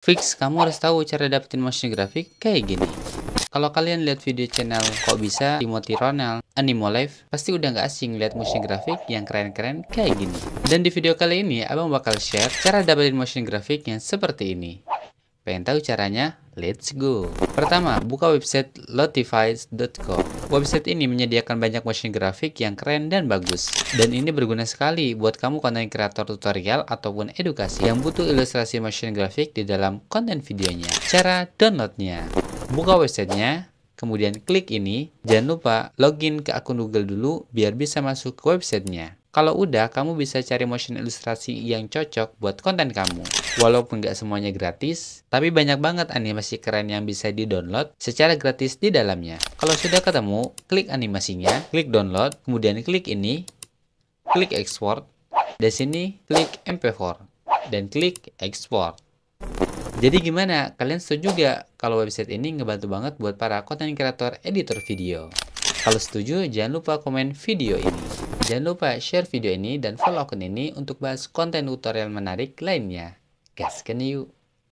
Fix, kamu harus tahu cara dapetin motion graphic kayak gini. Kalau kalian lihat video channel Kok Bisa, Timothy Ronald, Animo Life, pasti udah nggak asing lihat motion graphic yang keren-keren kayak gini. Dan di video kali ini, abang bakal share cara dapetin motion graphic yang seperti ini. Pengen tahu caranya? Let's go! Pertama, buka website lotifies.com Website ini menyediakan banyak motion graphic yang keren dan bagus. Dan ini berguna sekali buat kamu konten kreator tutorial ataupun edukasi yang butuh ilustrasi motion graphic di dalam konten videonya. Cara downloadnya. Buka websitenya, kemudian klik ini. Jangan lupa login ke akun Google dulu biar bisa masuk ke websitenya. Kalau udah, kamu bisa cari motion ilustrasi yang cocok buat konten kamu. Walaupun nggak semuanya gratis, tapi banyak banget animasi keren yang bisa di-download secara gratis di dalamnya. Kalau sudah ketemu, klik animasinya, klik download, kemudian klik ini, klik export, dan sini klik MP4, dan klik export. Jadi gimana? Kalian setuju nggak kalau website ini ngebantu banget buat para konten kreator editor video? Kalau setuju, jangan lupa komen video ini. Jangan lupa share video ini dan follow akun ini untuk bahas konten tutorial menarik lainnya. Gaskan yuk!